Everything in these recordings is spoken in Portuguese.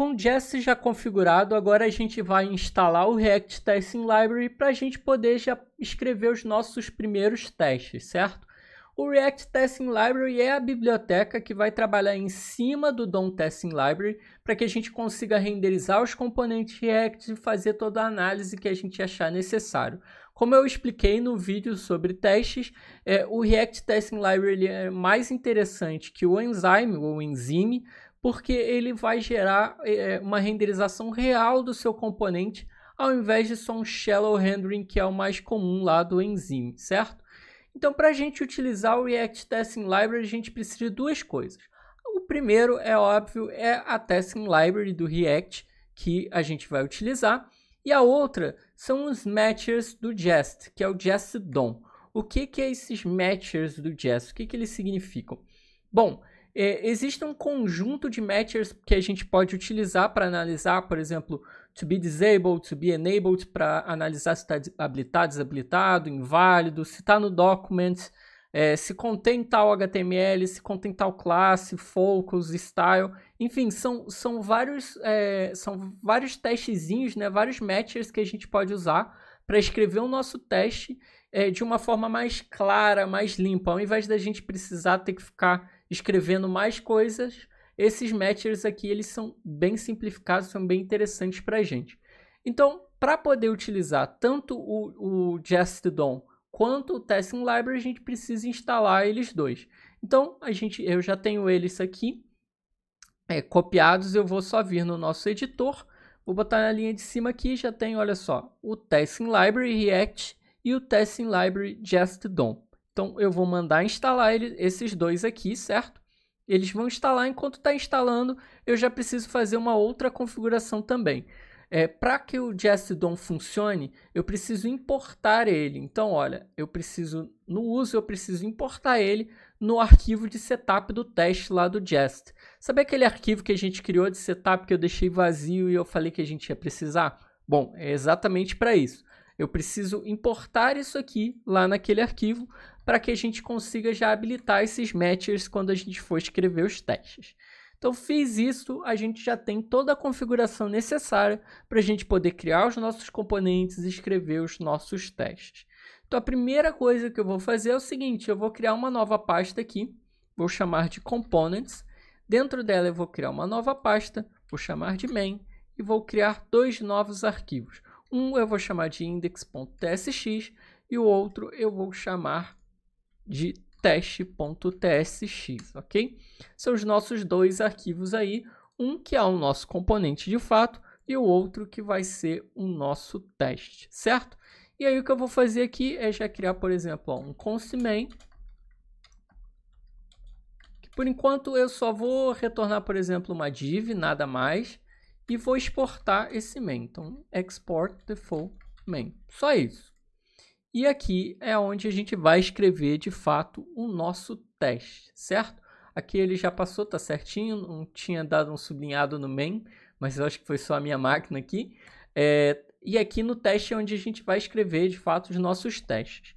Com o Jesse já configurado, agora a gente vai instalar o React Testing Library para a gente poder já escrever os nossos primeiros testes, certo? O React Testing Library é a biblioteca que vai trabalhar em cima do DOM Testing Library para que a gente consiga renderizar os componentes React e fazer toda a análise que a gente achar necessário. Como eu expliquei no vídeo sobre testes, é, o React Testing Library é mais interessante que o Enzyme ou Enzyme porque ele vai gerar é, uma renderização real do seu componente, ao invés de só um shallow rendering, que é o mais comum lá do Enzyme, certo? Então, para a gente utilizar o React Testing Library, a gente precisa de duas coisas. O primeiro, é óbvio, é a Testing Library do React, que a gente vai utilizar. E a outra são os matchers do Jest, que é o Jest DOM. O que, que é esses matchers do Jest? O que, que eles significam? Bom, é, existe um conjunto de matchers que a gente pode utilizar para analisar, por exemplo, to be disabled, to be enabled, para analisar se está habilitado, desabilitado, inválido, se está no document, é, se contém tal HTML, se contém tal classe, focus, style, enfim, são, são vários é, são vários testezinhos, né, vários matchers que a gente pode usar para escrever o nosso teste é, de uma forma mais clara, mais limpa, ao invés da gente precisar ter que ficar escrevendo mais coisas, esses matchers aqui eles são bem simplificados, são bem interessantes para a gente. Então, para poder utilizar tanto o, o JSTDOM quanto o Testing Library, a gente precisa instalar eles dois. Então, a gente, eu já tenho eles aqui é, copiados, eu vou só vir no nosso editor, vou botar na linha de cima aqui, já tem, olha só, o Testing Library React e o Testing Library JSTDOM. Então eu vou mandar instalar ele, esses dois aqui, certo? Eles vão instalar, enquanto está instalando, eu já preciso fazer uma outra configuração também. É, Para que o JSDOM funcione, eu preciso importar ele. Então, olha, eu preciso, no uso, eu preciso importar ele no arquivo de setup do teste lá do Jest. Sabe aquele arquivo que a gente criou de setup que eu deixei vazio e eu falei que a gente ia precisar? Bom, é exatamente para isso. Eu preciso importar isso aqui lá naquele arquivo para que a gente consiga já habilitar esses matchers quando a gente for escrever os testes. Então, fiz isso, a gente já tem toda a configuração necessária para a gente poder criar os nossos componentes e escrever os nossos testes. Então, a primeira coisa que eu vou fazer é o seguinte, eu vou criar uma nova pasta aqui, vou chamar de Components. Dentro dela, eu vou criar uma nova pasta, vou chamar de Main e vou criar dois novos arquivos. Um eu vou chamar de index.tsx e o outro eu vou chamar de teste.tsx, ok? São os nossos dois arquivos aí, um que é o nosso componente de fato e o outro que vai ser o nosso teste, certo? E aí o que eu vou fazer aqui é já criar, por exemplo, um const-main, por enquanto eu só vou retornar, por exemplo, uma div, nada mais, e vou exportar esse main. Então, export default main. Só isso. E aqui é onde a gente vai escrever de fato o nosso teste, certo? Aqui ele já passou, tá certinho, não tinha dado um sublinhado no main, mas eu acho que foi só a minha máquina aqui. É, e aqui no teste é onde a gente vai escrever de fato os nossos testes.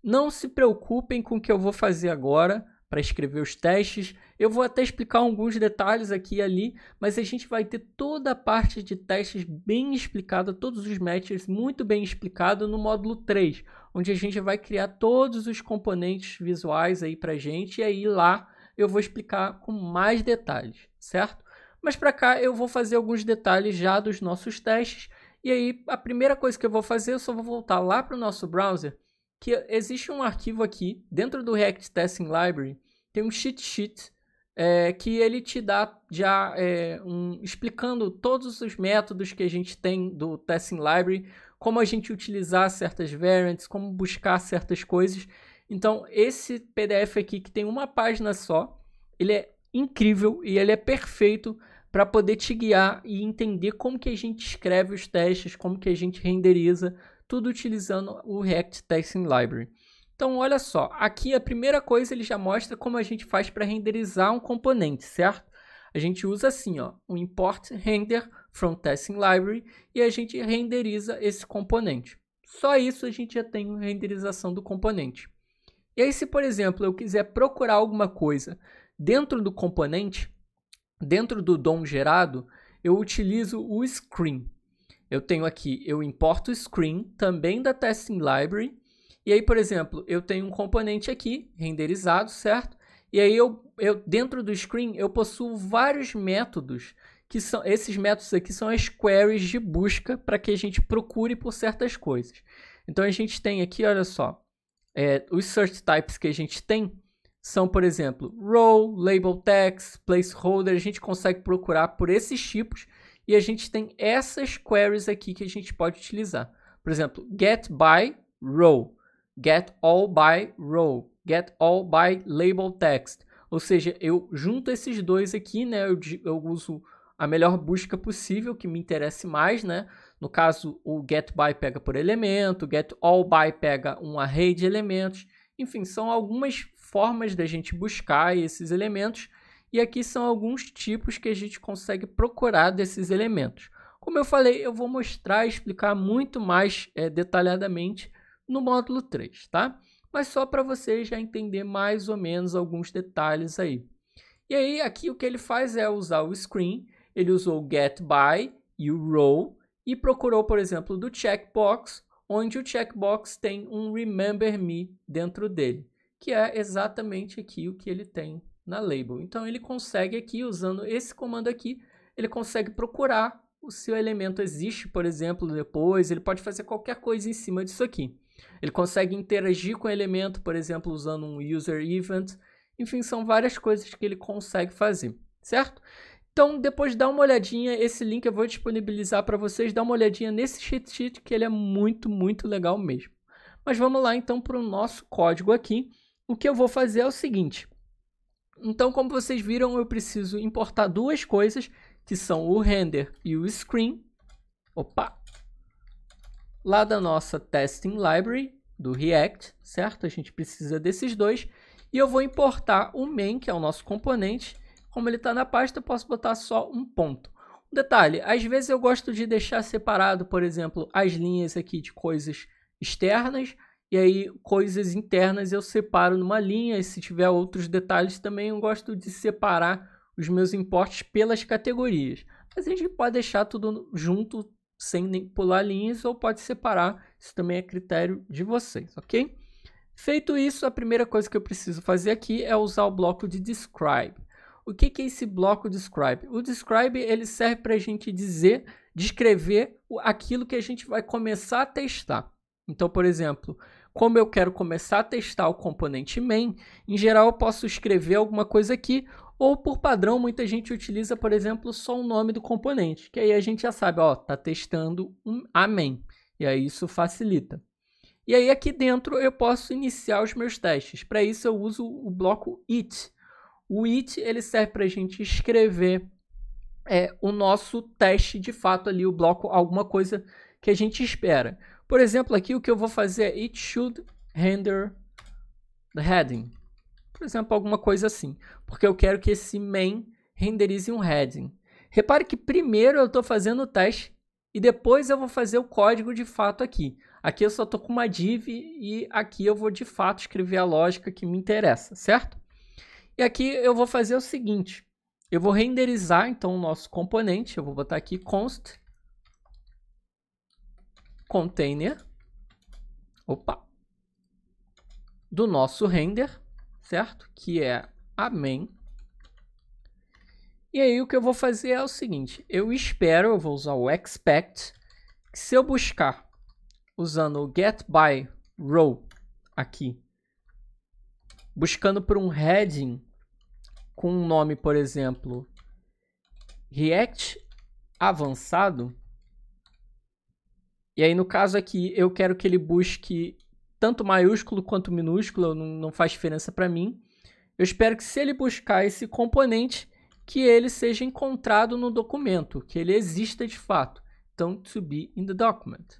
Não se preocupem com o que eu vou fazer agora, para escrever os testes. Eu vou até explicar alguns detalhes aqui e ali, mas a gente vai ter toda a parte de testes bem explicada, todos os matches muito bem explicado no módulo 3, onde a gente vai criar todos os componentes visuais aí para gente e aí lá eu vou explicar com mais detalhes, certo? Mas para cá eu vou fazer alguns detalhes já dos nossos testes. E aí a primeira coisa que eu vou fazer, eu só vou voltar lá para o nosso browser que existe um arquivo aqui, dentro do React Testing Library, tem um cheat sheet é, que ele te dá já é, um, explicando todos os métodos que a gente tem do Testing Library, como a gente utilizar certas variants, como buscar certas coisas. Então, esse PDF aqui, que tem uma página só, ele é incrível e ele é perfeito para poder te guiar e entender como que a gente escreve os testes, como que a gente renderiza tudo utilizando o React Testing Library. Então, olha só, aqui a primeira coisa ele já mostra como a gente faz para renderizar um componente, certo? A gente usa assim, ó, o import render from testing library e a gente renderiza esse componente. Só isso a gente já tem renderização do componente. E aí, se por exemplo eu quiser procurar alguma coisa dentro do componente, dentro do DOM gerado, eu utilizo o screen. Eu tenho aqui, eu importo o screen também da testing library. E aí, por exemplo, eu tenho um componente aqui renderizado, certo? E aí eu, eu dentro do screen eu possuo vários métodos que são esses métodos aqui são as queries de busca para que a gente procure por certas coisas. Então a gente tem aqui, olha só, é, os search types que a gente tem são, por exemplo, row, label text, placeholder. A gente consegue procurar por esses tipos e a gente tem essas queries aqui que a gente pode utilizar. Por exemplo, get by row, get all by row, get all by label text. Ou seja, eu junto esses dois aqui, né? Eu, eu uso a melhor busca possível que me interesse mais, né? No caso, o get by pega por elemento, get all by pega um array de elementos. Enfim, são algumas formas da gente buscar esses elementos e aqui são alguns tipos que a gente consegue procurar desses elementos. Como eu falei, eu vou mostrar e explicar muito mais é, detalhadamente no módulo 3, tá? Mas só para você já entender mais ou menos alguns detalhes aí. E aí, aqui o que ele faz é usar o screen, ele usou o get by e o row e procurou, por exemplo, do checkbox, onde o checkbox tem um remember me dentro dele, que é exatamente aqui o que ele tem na label. Então ele consegue aqui, usando esse comando aqui, ele consegue procurar se o elemento existe, por exemplo, depois, ele pode fazer qualquer coisa em cima disso aqui. Ele consegue interagir com o elemento, por exemplo, usando um user event. Enfim, são várias coisas que ele consegue fazer, certo? Então, depois dá uma olhadinha, esse link eu vou disponibilizar para vocês, dá uma olhadinha nesse cheat sheet que ele é muito, muito legal mesmo. Mas vamos lá então para o nosso código aqui. O que eu vou fazer é o seguinte, então, como vocês viram, eu preciso importar duas coisas, que são o render e o screen. Opa! Lá da nossa testing library, do React, certo? A gente precisa desses dois. E eu vou importar o main, que é o nosso componente. Como ele está na pasta, eu posso botar só um ponto. Um detalhe, às vezes eu gosto de deixar separado, por exemplo, as linhas aqui de coisas externas, e aí, coisas internas eu separo numa linha, e se tiver outros detalhes também, eu gosto de separar os meus importes pelas categorias. Mas a gente pode deixar tudo junto sem nem pular linhas ou pode separar, isso também é critério de vocês, ok? Feito isso, a primeira coisa que eu preciso fazer aqui é usar o bloco de describe. O que, que é esse bloco describe? O describe ele serve para a gente dizer, descrever aquilo que a gente vai começar a testar. Então, por exemplo, como eu quero começar a testar o componente main, em geral eu posso escrever alguma coisa aqui, ou por padrão muita gente utiliza, por exemplo, só o nome do componente, que aí a gente já sabe, ó, tá testando um a main, e aí isso facilita. E aí aqui dentro eu posso iniciar os meus testes. Para isso eu uso o bloco it. O it ele serve para a gente escrever é, o nosso teste de fato ali, o bloco alguma coisa que a gente espera. Por exemplo, aqui o que eu vou fazer é it should render the heading. Por exemplo, alguma coisa assim. Porque eu quero que esse main renderize um heading. Repare que primeiro eu estou fazendo o teste e depois eu vou fazer o código de fato aqui. Aqui eu só estou com uma div e aqui eu vou de fato escrever a lógica que me interessa, certo? E aqui eu vou fazer o seguinte, eu vou renderizar então o nosso componente, eu vou botar aqui const container opa, do nosso render, certo? Que é a main. E aí o que eu vou fazer é o seguinte, eu espero, eu vou usar o expect, que se eu buscar usando o get by row aqui, buscando por um heading com um nome, por exemplo, React avançado, e aí, no caso aqui, eu quero que ele busque tanto maiúsculo quanto minúsculo, não, não faz diferença para mim. Eu espero que se ele buscar esse componente, que ele seja encontrado no documento, que ele exista de fato. Então, to be in the document.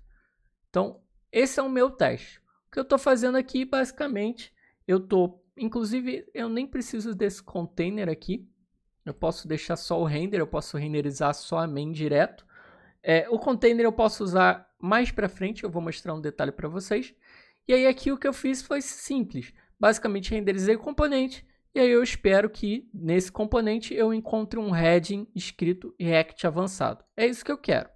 Então, esse é o meu teste. O que eu estou fazendo aqui, basicamente, eu estou... Inclusive, eu nem preciso desse container aqui. Eu posso deixar só o render, eu posso renderizar só a main direto. É, o container eu posso usar mais para frente eu vou mostrar um detalhe para vocês. E aí aqui o que eu fiz foi simples. Basicamente renderizei o componente e aí eu espero que nesse componente eu encontre um heading escrito React avançado. É isso que eu quero.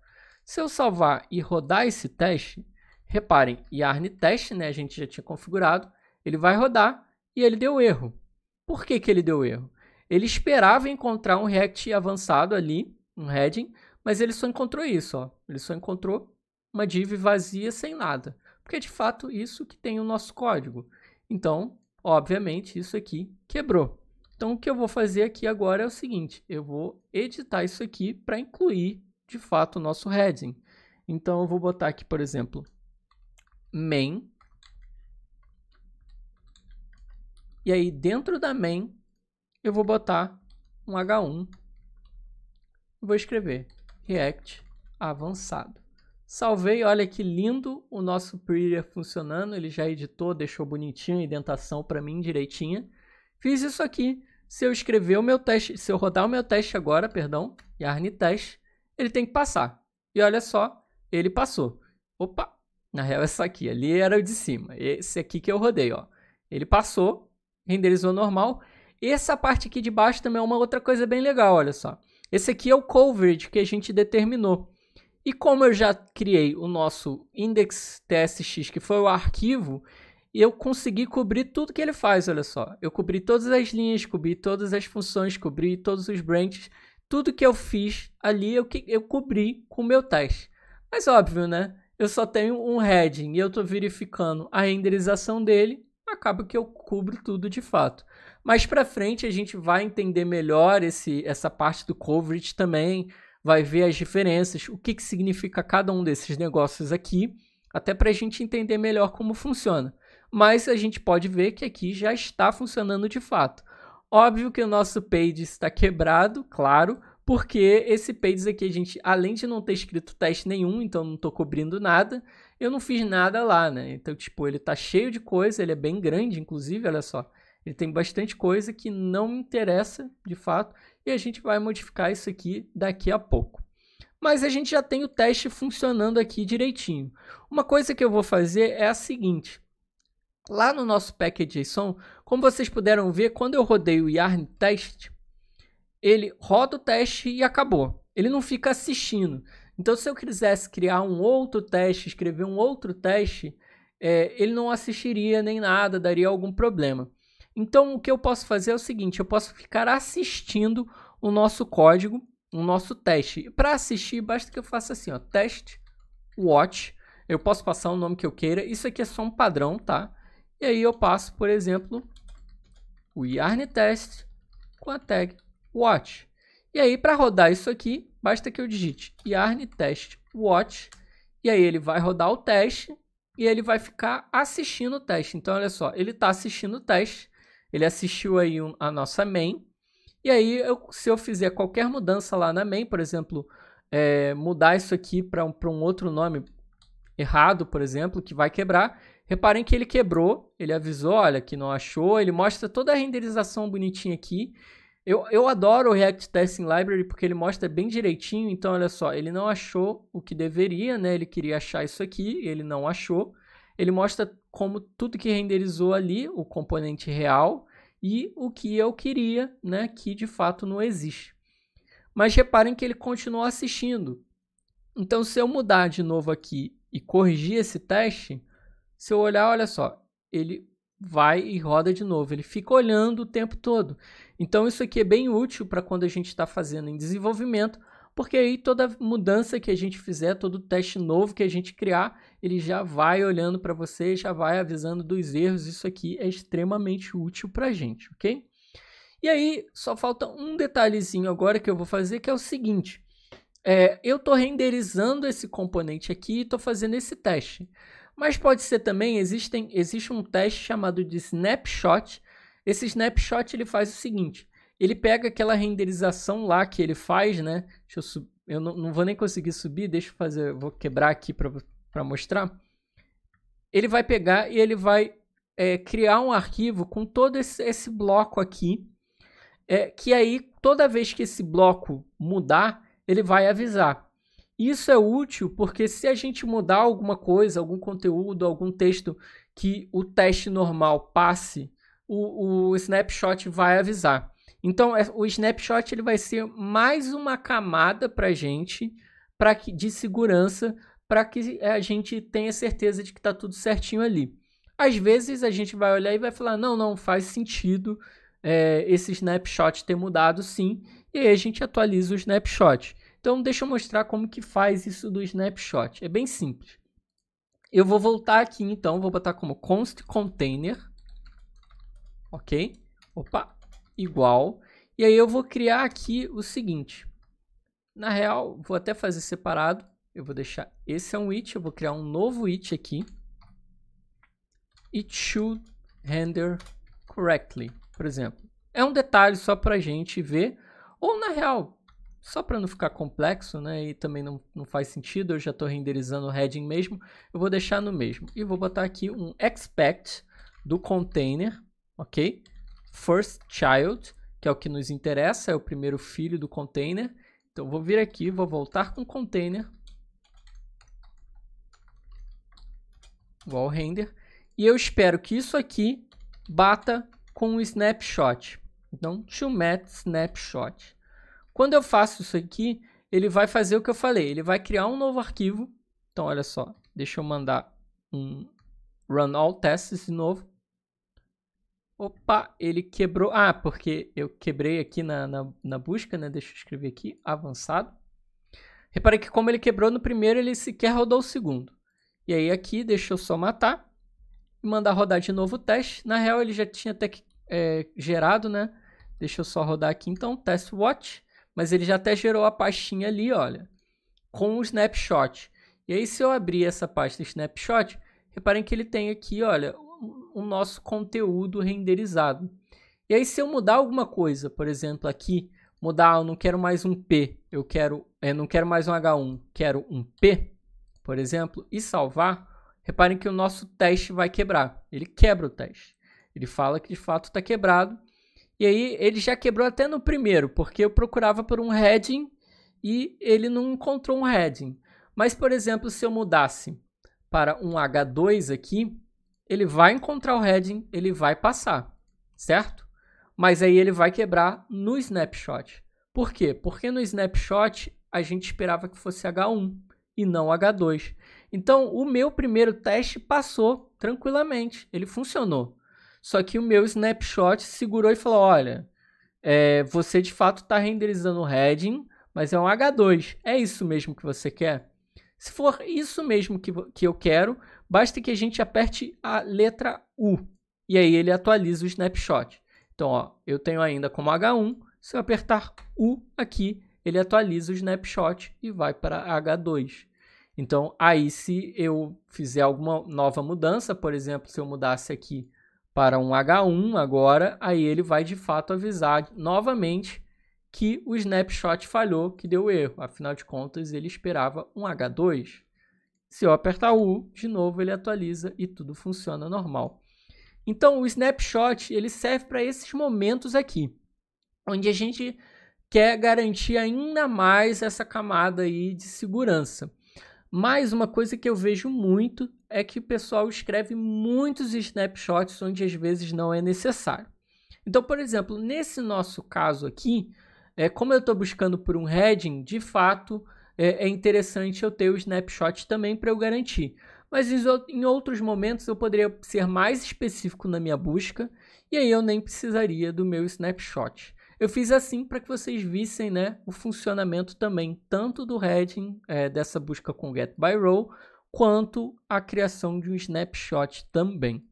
Se eu salvar e rodar esse teste, reparem, yarn teste, né, a gente já tinha configurado, ele vai rodar e ele deu erro. Por que, que ele deu erro? Ele esperava encontrar um React avançado ali, um heading, mas ele só encontrou isso, ó. ele só encontrou uma div vazia sem nada, porque de fato isso que tem o nosso código. Então, obviamente, isso aqui quebrou. Então, o que eu vou fazer aqui agora é o seguinte, eu vou editar isso aqui para incluir, de fato, o nosso heading. Então, eu vou botar aqui, por exemplo, main. E aí, dentro da main, eu vou botar um H1. Vou escrever React avançado. Salvei, olha que lindo o nosso Prettier funcionando. Ele já editou, deixou bonitinho a indentação para mim direitinha. Fiz isso aqui. Se eu escrever o meu teste, se eu rodar o meu teste agora, perdão, yarn test, ele tem que passar. E olha só, ele passou. Opa, na real essa aqui, ali era o de cima. Esse aqui que eu rodei, ó. Ele passou, renderizou normal. Essa parte aqui de baixo também é uma outra coisa bem legal, olha só. Esse aqui é o coverage que a gente determinou. E como eu já criei o nosso index.tsx, que foi o arquivo, eu consegui cobrir tudo que ele faz, olha só. Eu cobri todas as linhas, cobri todas as funções, cobri todos os branches, tudo que eu fiz ali eu, eu cobri com o meu teste. Mas óbvio, né? Eu só tenho um heading e eu estou verificando a renderização dele, acaba que eu cubro tudo de fato. Mas para frente a gente vai entender melhor esse, essa parte do coverage também, vai ver as diferenças, o que, que significa cada um desses negócios aqui, até para a gente entender melhor como funciona. Mas a gente pode ver que aqui já está funcionando de fato. Óbvio que o nosso page está quebrado, claro, porque esse page aqui a gente, além de não ter escrito teste nenhum, então não estou cobrindo nada, eu não fiz nada lá, né? Então, tipo, ele está cheio de coisa, ele é bem grande, inclusive, olha só. Ele tem bastante coisa que não interessa, de fato, e a gente vai modificar isso aqui daqui a pouco. Mas a gente já tem o teste funcionando aqui direitinho. Uma coisa que eu vou fazer é a seguinte. Lá no nosso package.json, como vocês puderam ver, quando eu rodei o yarn test, ele roda o teste e acabou. Ele não fica assistindo. Então, se eu quisesse criar um outro teste, escrever um outro teste, é, ele não assistiria nem nada, daria algum problema. Então, o que eu posso fazer é o seguinte: eu posso ficar assistindo o nosso código, o nosso teste. Para assistir, basta que eu faça assim, ó, test watch. Eu posso passar o nome que eu queira. Isso aqui é só um padrão, tá? E aí eu passo, por exemplo, o yarn test com a tag watch. E aí, para rodar isso aqui, basta que eu digite yarn test watch. E aí ele vai rodar o teste e ele vai ficar assistindo o teste. Então, olha só, ele está assistindo o teste ele assistiu aí um, a nossa main. E aí, eu, se eu fizer qualquer mudança lá na main, por exemplo, é, mudar isso aqui para um, um outro nome errado, por exemplo, que vai quebrar. Reparem que ele quebrou, ele avisou, olha, que não achou, ele mostra toda a renderização bonitinha aqui. Eu, eu adoro o React Testing Library porque ele mostra bem direitinho, então olha só, ele não achou o que deveria, né? Ele queria achar isso aqui, ele não achou. Ele mostra como tudo que renderizou ali, o componente real, e o que eu queria, né, que de fato não existe. Mas reparem que ele continua assistindo. Então, se eu mudar de novo aqui e corrigir esse teste, se eu olhar, olha só, ele vai e roda de novo. Ele fica olhando o tempo todo. Então, isso aqui é bem útil para quando a gente está fazendo em desenvolvimento, porque aí toda mudança que a gente fizer, todo teste novo que a gente criar, ele já vai olhando para você, já vai avisando dos erros. Isso aqui é extremamente útil para a gente, ok? E aí, só falta um detalhezinho agora que eu vou fazer, que é o seguinte. É, eu estou renderizando esse componente aqui e estou fazendo esse teste. Mas pode ser também, existem, existe um teste chamado de snapshot. Esse snapshot ele faz o seguinte, ele pega aquela renderização lá que ele faz, né? Deixa eu subir. Eu não, não, vou nem conseguir subir, deixa eu fazer, vou quebrar aqui para mostrar. Ele vai pegar e ele vai é, criar um arquivo com todo esse, esse bloco aqui, é, que aí toda vez que esse bloco mudar, ele vai avisar. Isso é útil porque se a gente mudar alguma coisa, algum conteúdo, algum texto que o teste normal passe, o, o snapshot vai avisar. Então, é, o snapshot ele vai ser mais uma camada para a gente pra que, de segurança para que é, a gente tenha certeza de que está tudo certinho ali. Às vezes a gente vai olhar e vai falar: não, não faz sentido é, esse snapshot ter mudado sim, e aí a gente atualiza o snapshot. Então, deixa eu mostrar como que faz isso do snapshot. É bem simples. Eu vou voltar aqui então, vou botar como const container, ok? Opa, igual. E aí eu vou criar aqui o seguinte. Na real, vou até fazer separado. Eu vou deixar esse é um it, eu vou criar um novo it aqui. It should render correctly, por exemplo. É um detalhe só para a gente ver, ou na real, só para não ficar complexo, né? E também não, não faz sentido, eu já estou renderizando o heading mesmo. Eu vou deixar no mesmo. E vou botar aqui um expect do container, ok? first child, que é o que nos interessa, é o primeiro filho do container. Então vou vir aqui, vou voltar com container, igual render, e eu espero que isso aqui bata com o snapshot. Então, to match snapshot. Quando eu faço isso aqui, ele vai fazer o que eu falei, ele vai criar um novo arquivo. Então, olha só, deixa eu mandar um run all tests de novo. Opa, ele quebrou. Ah, porque eu quebrei aqui na, na, na busca, né? Deixa eu escrever aqui, avançado. Repare que como ele quebrou no primeiro, ele sequer rodou o segundo. E aí aqui, deixa eu só matar e mandar rodar de novo o teste. Na real, ele já tinha até que, é, gerado, né? Deixa eu só rodar aqui então, test watch. Mas ele já até gerou a pastinha ali, olha, com o snapshot. E aí, se eu abrir essa pasta snapshot, reparem que ele tem aqui, olha, o nosso conteúdo renderizado. E aí, se eu mudar alguma coisa, por exemplo, aqui, mudar, ah, eu não quero mais um P, eu quero, eu eh, não quero mais um H1, quero um P, por exemplo, e salvar, reparem que o nosso teste vai quebrar. Ele quebra o teste. Ele fala que de fato está quebrado. E aí ele já quebrou até no primeiro, porque eu procurava por um heading e ele não encontrou um heading. Mas, por exemplo, se eu mudasse para um H2 aqui, ele vai encontrar o heading, ele vai passar, certo? Mas aí ele vai quebrar no snapshot. Por quê? Porque no snapshot a gente esperava que fosse H1 e não H2. Então, o meu primeiro teste passou tranquilamente, ele funcionou. Só que o meu snapshot segurou e falou: olha, é, você de fato está renderizando o heading, mas é um H2. É isso mesmo que você quer? Se for isso mesmo que, que eu quero, Basta que a gente aperte a letra U e aí ele atualiza o snapshot. Então, ó, eu tenho ainda como H1, se eu apertar U aqui, ele atualiza o snapshot e vai para H2. Então, aí se eu fizer alguma nova mudança, por exemplo, se eu mudasse aqui para um H1 agora, aí ele vai de fato avisar novamente que o snapshot falhou, que deu erro. Afinal de contas, ele esperava um H2. Se eu apertar U, de novo ele atualiza e tudo funciona normal. Então o snapshot ele serve para esses momentos aqui, onde a gente quer garantir ainda mais essa camada aí de segurança. Mas uma coisa que eu vejo muito é que o pessoal escreve muitos snapshots onde às vezes não é necessário. Então, por exemplo, nesse nosso caso aqui, é, como eu estou buscando por um heading, de fato é, é interessante eu ter o snapshot também para eu garantir. Mas em outros momentos eu poderia ser mais específico na minha busca e aí eu nem precisaria do meu snapshot. Eu fiz assim para que vocês vissem né, o funcionamento também, tanto do heading, é, dessa busca com get by row, quanto a criação de um snapshot também.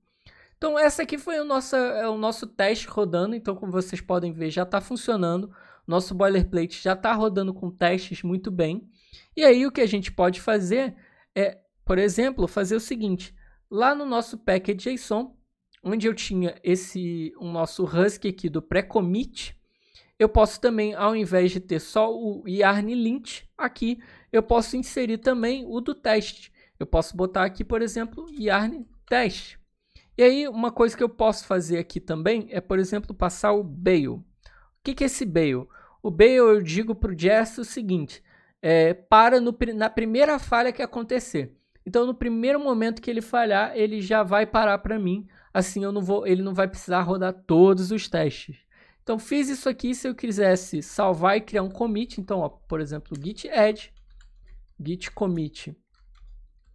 Então, essa aqui foi o nosso, é, o nosso teste rodando. Então, como vocês podem ver, já está funcionando. Nosso boilerplate já está rodando com testes muito bem. E aí o que a gente pode fazer é, por exemplo, fazer o seguinte: lá no nosso package JSON, onde eu tinha esse o nosso Husky aqui do pré-commit, eu posso também, ao invés de ter só o yarn lint aqui, eu posso inserir também o do teste. Eu posso botar aqui, por exemplo, yarn teste. E aí, uma coisa que eu posso fazer aqui também é, por exemplo, passar o bail que, que é esse bail? O bail, eu digo para o Jess o seguinte, é, para no, na primeira falha que acontecer. Então, no primeiro momento que ele falhar, ele já vai parar para mim. Assim, eu não vou, ele não vai precisar rodar todos os testes. Então, fiz isso aqui. Se eu quisesse salvar e criar um commit, então, ó, por exemplo, git add, git commit,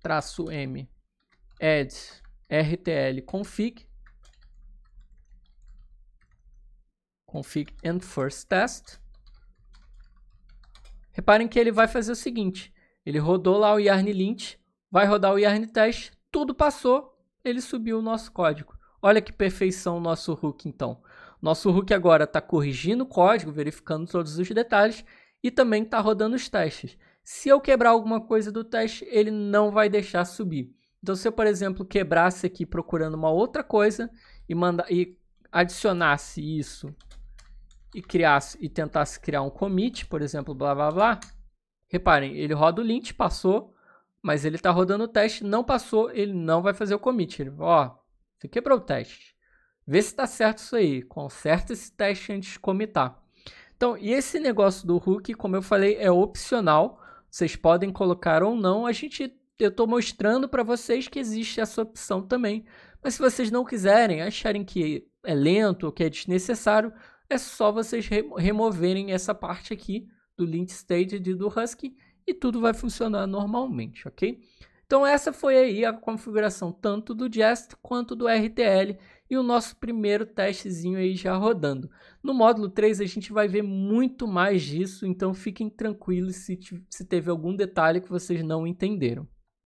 traço m, add, rtl config. config and first test. Reparem que ele vai fazer o seguinte, ele rodou lá o yarn lint, vai rodar o yarn test, tudo passou, ele subiu o nosso código. Olha que perfeição o nosso hook então. Nosso hook agora está corrigindo o código, verificando todos os detalhes e também está rodando os testes. Se eu quebrar alguma coisa do teste, ele não vai deixar subir. Então, se eu, por exemplo, quebrasse aqui procurando uma outra coisa e, manda, e adicionasse isso e criasse e tentasse criar um commit, por exemplo, blá blá blá, reparem, ele roda o lint, passou, mas ele está rodando o teste, não passou, ele não vai fazer o commit. Ele, ó, você quebrou o teste. Vê se está certo isso aí. Conserta esse teste antes de comitar. Então, e esse negócio do hook, como eu falei, é opcional. Vocês podem colocar ou não. A gente, eu estou mostrando para vocês que existe essa opção também. Mas se vocês não quiserem, acharem que é lento, que é desnecessário, é só vocês removerem essa parte aqui do lint stage e do husky e tudo vai funcionar normalmente, ok? Então essa foi aí a configuração tanto do Jest quanto do RTL e o nosso primeiro testezinho aí já rodando. No módulo 3 a gente vai ver muito mais disso, então fiquem tranquilos se, se teve algum detalhe que vocês não entenderam.